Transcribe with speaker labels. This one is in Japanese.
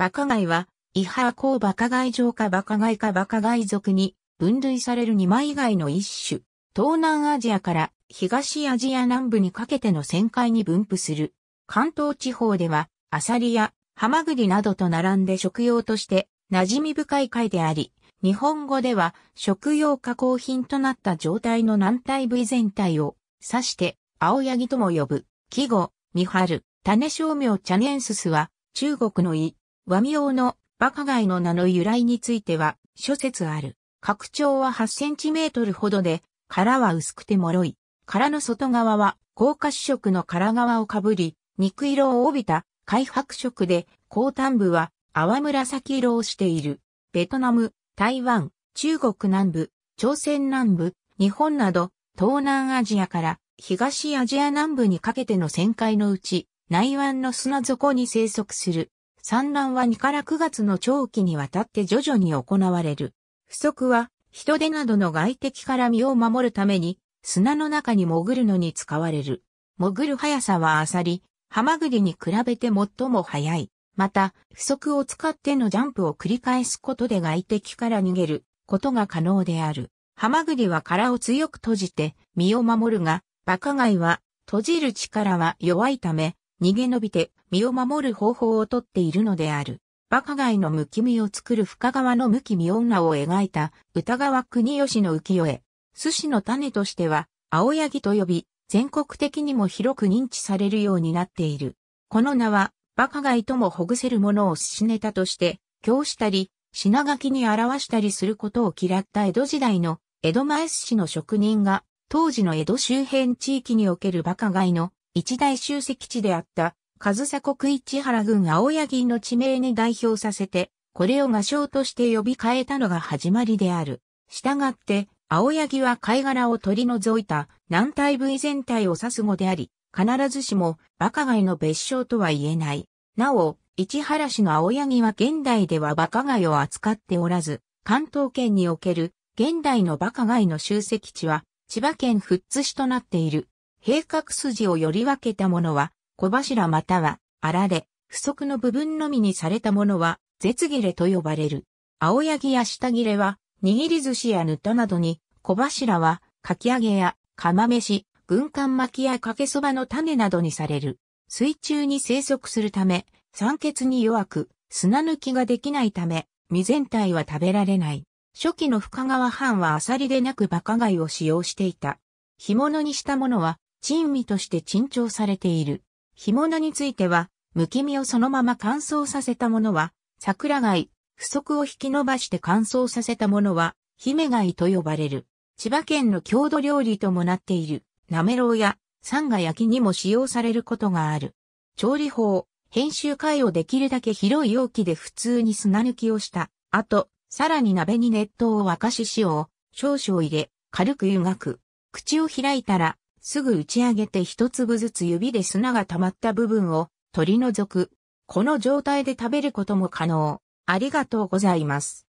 Speaker 1: バカガイは、イハーコーバカガイ上かバカガイかバカガイ族に分類される二枚貝の一種。東南アジアから東アジア南部にかけての旋回に分布する。関東地方では、アサリやハマグリなどと並んで食用として馴染み深い貝であり、日本語では食用加工品となった状態の軟体部位全体を指して青ヤギとも呼ぶ。季語、ハル、種商名チャネンススは中国の胃、和名のバカガイの名の由来については諸説ある。拡張は8センチメートルほどで、殻は薄くて脆い。殻の外側は高褐色の殻側をかぶり、肉色を帯びた灰白色で、後端部は淡紫色をしている。ベトナム、台湾、中国南部、朝鮮南部、日本など、東南アジアから東アジア南部にかけての旋回のうち、内湾の砂底に生息する産卵は2から9月の長期にわたって徐々に行われる。不足は人手などの外敵から身を守るために砂の中に潜るのに使われる。潜る速さはアサリ、ハマグリに比べて最も速い。また、不足を使ってのジャンプを繰り返すことで外敵から逃げることが可能である。ハマグリは殻を強く閉じて身を守るが、バカガイは閉じる力は弱いため、逃げ延びて身を守る方法をとっているのである。カガ街のむきみを作る深川のむきみ女を描いた歌川国吉の浮世絵。寿司の種としては青柳と呼び、全国的にも広く認知されるようになっている。この名は、カガ街ともほぐせるものを寿司ネタとして、教したり、品書きに表したりすることを嫌った江戸時代の江戸前寿司の職人が、当時の江戸周辺地域におけるカガ街の一大集積地であった、上総国市原郡青柳の地名に代表させて、これを画商として呼び変えたのが始まりである。したがって、青柳は貝殻を取り除いた軟体部位全体を指す語であり、必ずしも馬鹿貝の別称とは言えない。なお、市原市の青柳は現代では馬鹿貝を扱っておらず、関東圏における現代の馬鹿貝の集積地は千葉県富津市となっている。計角筋をより分けたものは、小柱または、あられ、不足の部分のみにされたものは、絶切れと呼ばれる。青柳や下切れは、握り寿司やぬたなどに、小柱は、かき揚げや、釜飯、軍艦巻きやかけそばの種などにされる。水中に生息するため、酸欠に弱く、砂抜きができないため、身全体は食べられない。初期の深川藩はアサリでなくバカ貝を使用していた。干物にしたものは、珍味として珍重されている。干物については、むき身をそのまま乾燥させたものは、桜貝、不足を引き伸ばして乾燥させたものは、姫貝と呼ばれる。千葉県の郷土料理ともなっている、なめろうや、さんが焼きにも使用されることがある。調理法、編集会をできるだけ広い容器で普通に砂抜きをした。あと、さらに鍋に熱湯を沸かし塩を少々入れ、軽く湯がく。口を開いたら、すぐ打ち上げて一粒ずつ指で砂が溜まった部分を取り除く。この状態で食べることも可能。ありがとうございます。